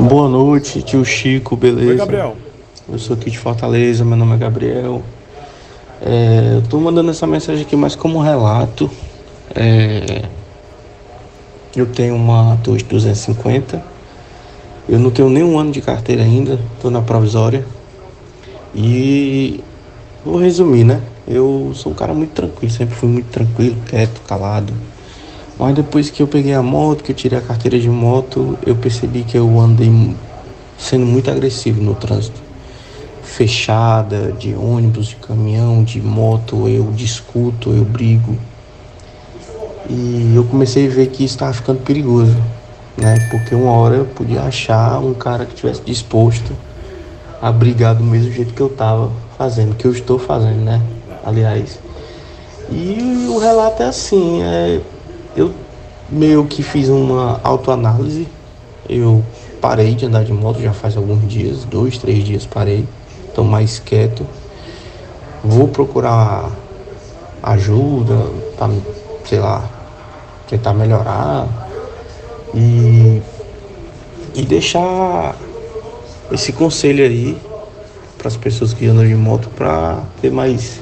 Boa noite, tio Chico, beleza? Oi, Gabriel. Eu sou aqui de Fortaleza, meu nome é Gabriel. É, eu tô mandando essa mensagem aqui mais como relato. É, eu tenho uma 250. Eu não tenho nenhum ano de carteira ainda, tô na provisória. E vou resumir, né? Eu sou um cara muito tranquilo, sempre fui muito tranquilo, quieto, calado. Mas depois que eu peguei a moto, que eu tirei a carteira de moto, eu percebi que eu andei sendo muito agressivo no trânsito. Fechada, de ônibus, de caminhão, de moto, eu discuto, eu brigo. E eu comecei a ver que estava ficando perigoso, né? Porque uma hora eu podia achar um cara que tivesse disposto a brigar do mesmo jeito que eu estava fazendo, que eu estou fazendo, né? Aliás. E o relato é assim, é eu meio que fiz uma autoanálise. Eu parei de andar de moto já faz alguns dias, dois, três dias parei. Estou mais quieto. Vou procurar ajuda para, sei lá, tentar melhorar e, e deixar esse conselho aí para as pessoas que andam de moto para ter mais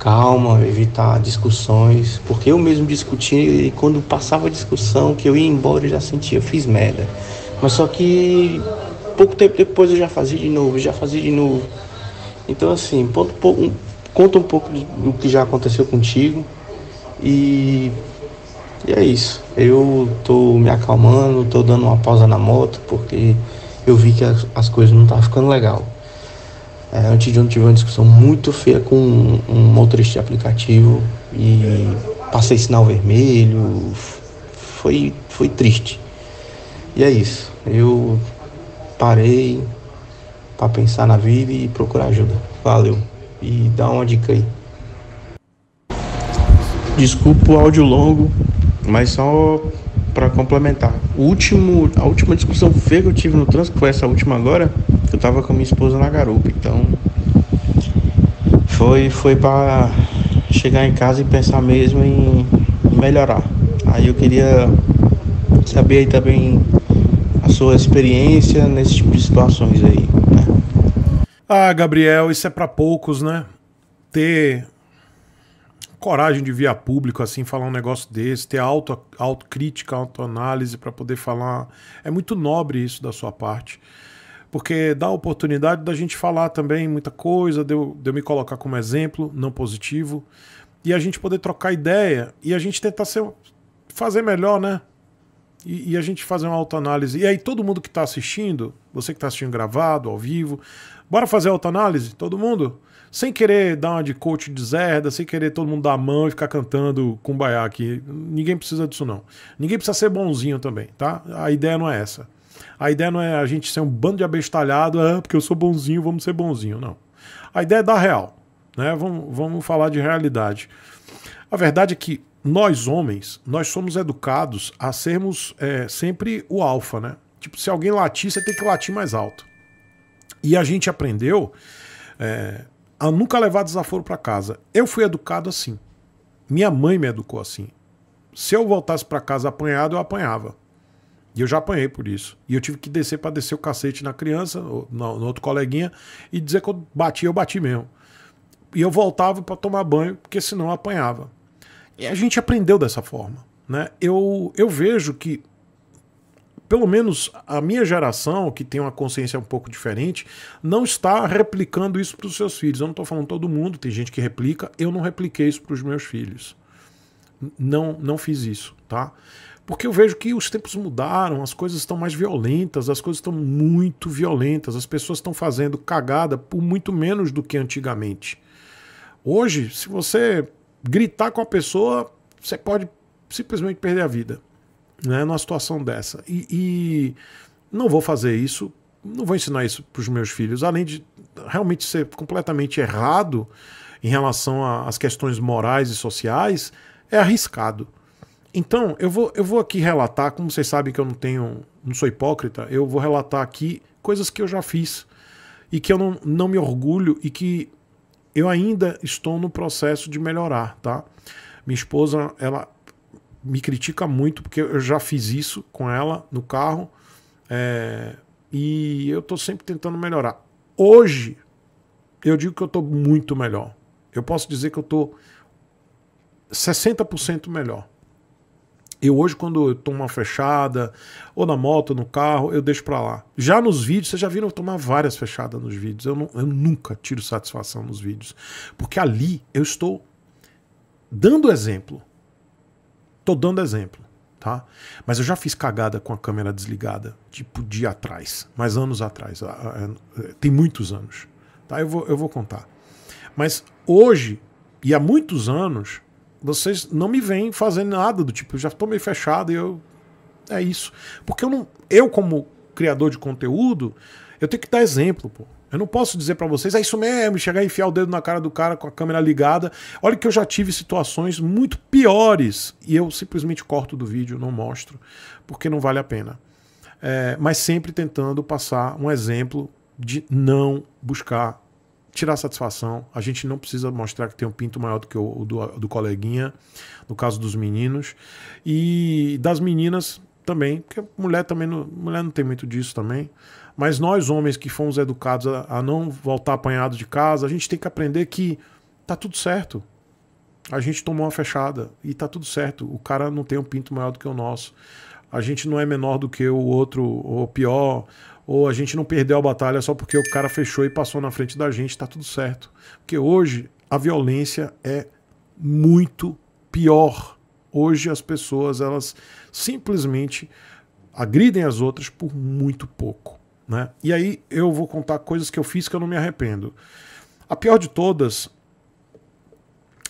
calma, evitar discussões, porque eu mesmo discutia e quando passava a discussão, que eu ia embora, eu já sentia, eu fiz merda. Mas só que pouco tempo depois eu já fazia de novo, já fazia de novo. Então assim, ponto, um, conta um pouco do que já aconteceu contigo e, e é isso. Eu tô me acalmando, tô dando uma pausa na moto, porque eu vi que as, as coisas não estavam ficando legal. É, antes de ontem tive uma discussão muito feia com um, um motorista de aplicativo e passei sinal vermelho. Foi, foi triste. E é isso. Eu parei para pensar na vida e procurar ajuda. Valeu. E dá uma dica aí. Desculpa o áudio longo, mas só para complementar. O último, a última discussão feia que eu tive no trânsito, foi essa última agora, eu tava com a minha esposa na garupa, então foi foi para chegar em casa e pensar mesmo em melhorar. Aí eu queria saber aí também a sua experiência nesse tipo de situações aí. Né? Ah, Gabriel, isso é para poucos, né? Ter coragem de vir a público, assim, falar um negócio desse, ter auto, autocrítica, autoanálise para poder falar. É muito nobre isso da sua parte. Porque dá a oportunidade da gente falar também muita coisa, de eu, de eu me colocar como exemplo, não positivo, e a gente poder trocar ideia e a gente tentar ser, fazer melhor, né? E, e, a gente fazer uma autoanálise. E aí, todo mundo que está assistindo, você que está assistindo gravado, ao vivo, bora fazer autoanálise? Todo mundo? sem querer dar uma de coach de zerda, sem querer todo mundo dar a mão e ficar cantando cumbaiá aqui. Ninguém precisa disso, não. Ninguém precisa ser bonzinho também, tá? A ideia não é essa. A ideia não é a gente ser um bando de abestalhado, ah, porque eu sou bonzinho, vamos ser bonzinho, não. A ideia é dar real, né? Vamos, vamos falar de realidade. A verdade é que nós homens, nós somos educados a sermos é, sempre o alfa, né? Tipo, se alguém latir, você tem que latir mais alto. E a gente aprendeu é, a nunca levar desaforo para casa. Eu fui educado assim. Minha mãe me educou assim. Se eu voltasse para casa apanhado, eu apanhava. E eu já apanhei por isso. E eu tive que descer para descer o cacete na criança, no, no outro coleguinha, e dizer que eu bati, eu bati mesmo. E eu voltava para tomar banho, porque senão eu apanhava. E a gente aprendeu dessa forma. Né? Eu, eu vejo que pelo menos a minha geração, que tem uma consciência um pouco diferente, não está replicando isso para os seus filhos. Eu não estou falando todo mundo, tem gente que replica. Eu não repliquei isso para os meus filhos. Não, não fiz isso, tá? Porque eu vejo que os tempos mudaram, as coisas estão mais violentas, as coisas estão muito violentas, as pessoas estão fazendo cagada por muito menos do que antigamente. Hoje, se você gritar com a pessoa, você pode simplesmente perder a vida né, numa situação dessa. E, e não vou fazer isso, não vou ensinar isso para os meus filhos, além de realmente ser completamente errado em relação às questões morais e sociais, é arriscado. Então, eu vou, eu vou aqui relatar, como vocês sabem que eu não tenho, não sou hipócrita, eu vou relatar aqui coisas que eu já fiz e que eu não, não me orgulho e que eu ainda estou no processo de melhorar, tá? Minha esposa, ela me critica muito, porque eu já fiz isso com ela no carro. É, e eu estou sempre tentando melhorar. Hoje, eu digo que eu estou muito melhor. Eu posso dizer que eu estou 60% melhor. Eu hoje, quando eu tomo uma fechada, ou na moto, ou no carro, eu deixo para lá. Já nos vídeos, vocês já viram eu tomar várias fechadas nos vídeos. Eu, não, eu nunca tiro satisfação nos vídeos. Porque ali eu estou dando exemplo. Tô dando exemplo, tá? Mas eu já fiz cagada com a câmera desligada, tipo dia atrás, mas anos atrás, tem muitos anos, tá? Eu vou, eu vou contar. Mas hoje, e há muitos anos, vocês não me veem fazendo nada do tipo, eu já estou meio fechado e eu. É isso. Porque eu não. Eu, como criador de conteúdo, eu tenho que dar exemplo, pô. Eu não posso dizer para vocês, é isso mesmo, chegar e enfiar o dedo na cara do cara com a câmera ligada. Olha que eu já tive situações muito piores e eu simplesmente corto do vídeo, não mostro, porque não vale a pena. É, mas sempre tentando passar um exemplo de não buscar tirar satisfação. A gente não precisa mostrar que tem um pinto maior do que o, do, do coleguinha, no caso dos meninos. E das meninas também, porque mulher também não, mulher não tem muito disso também. Mas nós, homens que fomos educados a, a não voltar apanhado de casa, a gente tem que aprender que tá tudo certo. A gente tomou uma fechada e tá tudo certo. O cara não tem um pinto maior do que o nosso. A gente não é menor do que o outro, ou pior, ou a gente não perdeu a batalha só porque o cara fechou e passou na frente da gente, tá tudo certo. Porque hoje a violência é muito pior. Hoje as pessoas elas simplesmente agridem as outras por muito pouco. Né? E aí eu vou contar coisas que eu fiz que eu não me arrependo. A pior de todas,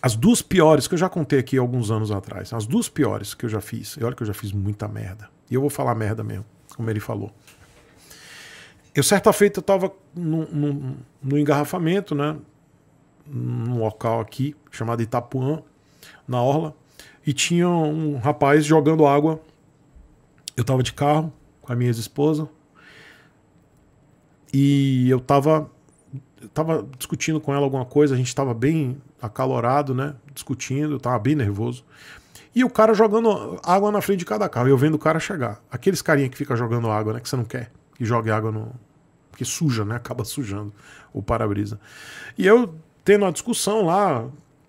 as duas piores que eu já contei aqui alguns anos atrás, as duas piores que eu já fiz, e olha que eu já fiz muita merda. E eu vou falar merda mesmo, como ele falou. Eu, certa feita, eu estava no, engarrafamento, né? Num local aqui chamado Itapuã, na Orla, e tinha um rapaz jogando água. Eu estava de carro com a minha ex-esposa, e eu tava, tava discutindo com ela alguma coisa, a gente tava bem acalorado, né? Discutindo, tava bem nervoso. E o cara jogando água na frente de cada carro, eu vendo o cara chegar. Aqueles carinha que fica jogando água, né? Que você não quer que jogue água no. Porque suja, né? Acaba sujando o para-brisa. E eu tendo uma discussão lá,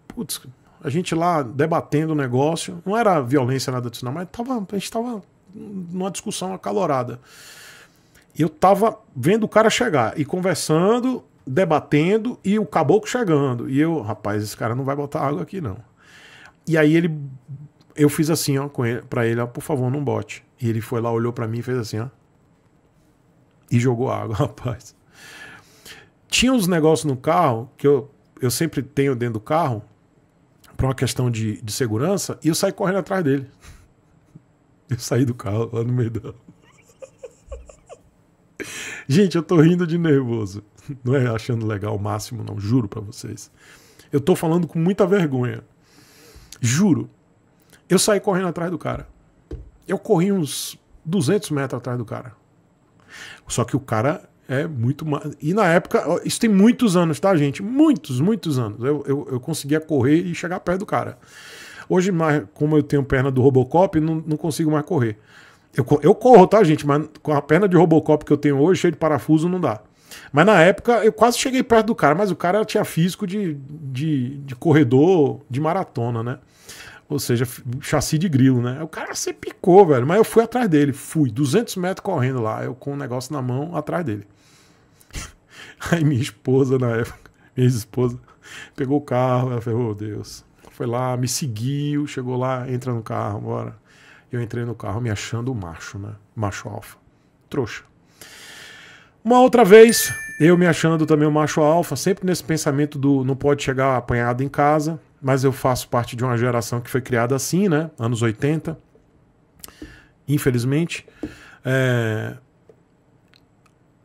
putz, a gente lá debatendo o negócio, não era violência, nada disso, não, mas tava, a gente tava numa discussão acalorada eu tava vendo o cara chegar e conversando, debatendo e o caboclo chegando. E eu, rapaz, esse cara não vai botar água aqui não. E aí ele eu fiz assim, ó, com ele, para ele, ó, por favor, não bote. E ele foi lá, olhou para mim e fez assim, ó. E jogou água, rapaz. Tinha uns negócios no carro que eu, eu sempre tenho dentro do carro para uma questão de, de segurança e eu saí correndo atrás dele. Eu saí do carro lá no meio da Gente, eu tô rindo de nervoso. Não é achando legal o máximo, não, juro para vocês. Eu tô falando com muita vergonha. Juro. Eu saí correndo atrás do cara. Eu corri uns 200 metros atrás do cara. Só que o cara é muito mais. E na época, isso tem muitos anos, tá, gente? Muitos, muitos anos. Eu, eu, eu conseguia correr e chegar perto do cara. Hoje, mais, como eu tenho perna do Robocop, não, não consigo mais correr. Eu, eu corro, tá, gente? Mas com a perna de Robocop que eu tenho hoje, cheio de parafuso, não dá. Mas na época eu quase cheguei perto do cara, mas o cara tinha físico de, de, de corredor de maratona, né? Ou seja, chassi de grilo, né? O cara se picou, velho. Mas eu fui atrás dele, fui 200 metros correndo lá, eu com o um negócio na mão atrás dele. Aí minha esposa, na época, minha esposa, pegou o carro, ela falou: Meu oh, Deus. Foi lá, me seguiu, chegou lá, entra no carro, bora. Eu entrei no carro me achando macho, né? Macho alfa. Trouxa. Uma outra vez, eu me achando também o macho alfa, sempre nesse pensamento do não pode chegar apanhado em casa, mas eu faço parte de uma geração que foi criada assim, né? Anos 80. Infelizmente. É...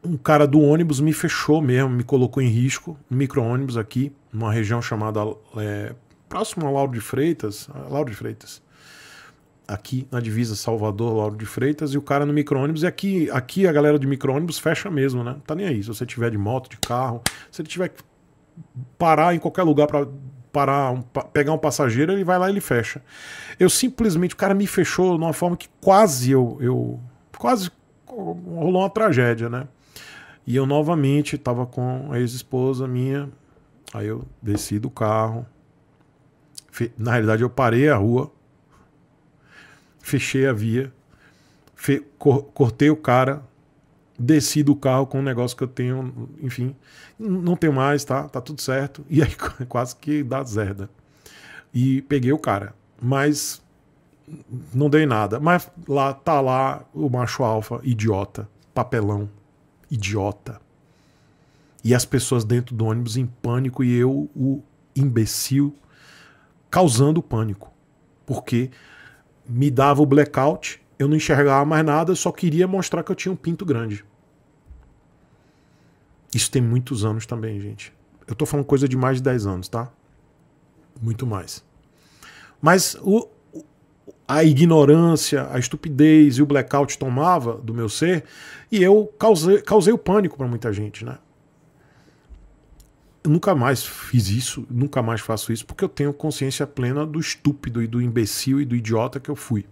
Um cara do ônibus me fechou mesmo, me colocou em risco, um micro-ônibus aqui, numa região chamada é... próximo a Lauro de Freitas. Lauro de Freitas aqui na divisa Salvador Lauro de Freitas e o cara no micro-ônibus. E aqui, aqui a galera de micro-ônibus fecha mesmo, né? Não tá nem aí. Se você tiver de moto, de carro, se ele tiver que parar em qualquer lugar para parar, um, pegar um passageiro, ele vai lá e ele fecha. Eu simplesmente, o cara me fechou de uma forma que quase eu, eu quase rolou uma tragédia, né? E eu novamente estava com a ex-esposa minha. Aí eu desci do carro. Na realidade, eu parei a rua fechei a via, fe, cor, cortei o cara, desci do carro com um negócio que eu tenho, enfim, não tenho mais, tá? Tá tudo certo. E aí quase que dá zerda. E peguei o cara, mas não dei nada. Mas lá tá lá o macho alfa, idiota, papelão, idiota. E as pessoas dentro do ônibus em pânico e eu, o imbecil, causando pânico. Porque me dava o blackout, eu não enxergava mais nada, eu só queria mostrar que eu tinha um pinto grande. Isso tem muitos anos também, gente. Eu tô falando coisa de mais de 10 anos, tá? Muito mais. Mas o, a ignorância, a estupidez e o blackout tomava do meu ser, e eu causei, causei o pânico para muita gente, né? Eu nunca mais fiz isso, nunca mais faço isso, porque eu tenho consciência plena do estúpido e do imbecil e do idiota que eu fui.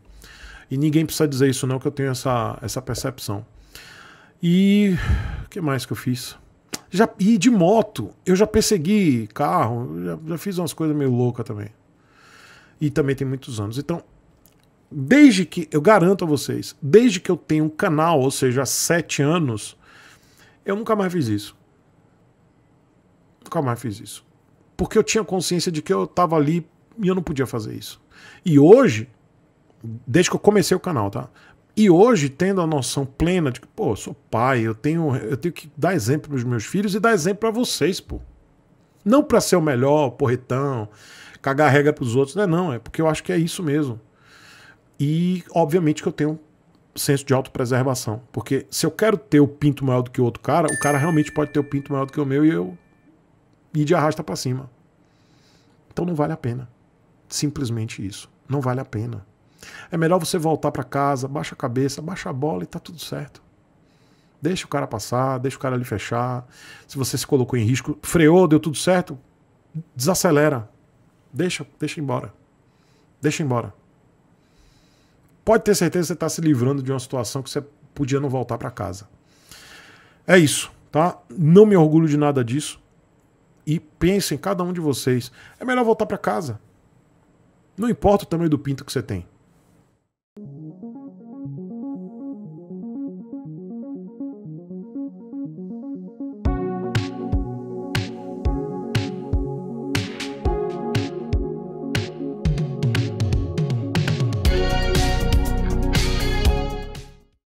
E ninguém precisa dizer isso, não, que eu tenho essa, essa percepção. E o que mais que eu fiz? Já, e de moto, eu já persegui carro, já, já fiz umas coisas meio loucas também. E também tem muitos anos. Então, desde que, eu garanto a vocês, desde que eu tenho um canal, ou seja, há sete anos, eu nunca mais fiz isso nunca mais fiz isso. Porque eu tinha consciência de que eu estava ali e eu não podia fazer isso. E hoje, desde que eu comecei o canal, tá? E hoje, tendo a noção plena de que, pô, eu sou pai, eu tenho, eu tenho que dar exemplo para os meus filhos e dar exemplo pra vocês, pô. Não para ser o melhor, porretão, cagar regra para os outros, não é não, é porque eu acho que é isso mesmo. E, obviamente, que eu tenho um senso de autopreservação, porque se eu quero ter o pinto maior do que o outro cara, o cara realmente pode ter o pinto maior do que o meu e eu e de arrasta para cima. Então não vale a pena. Simplesmente isso. Não vale a pena. É melhor você voltar para casa, baixa a cabeça, baixa a bola e tá tudo certo. Deixa o cara passar, deixa o cara ali fechar. Se você se colocou em risco, freou, deu tudo certo, desacelera. Deixa, deixa embora. Deixa embora. Pode ter certeza que você está se livrando de uma situação que você podia não voltar para casa. É isso, tá? Não me orgulho de nada disso e penso em cada um de vocês, é melhor voltar para casa. Não importa o tamanho do pinto que você tem.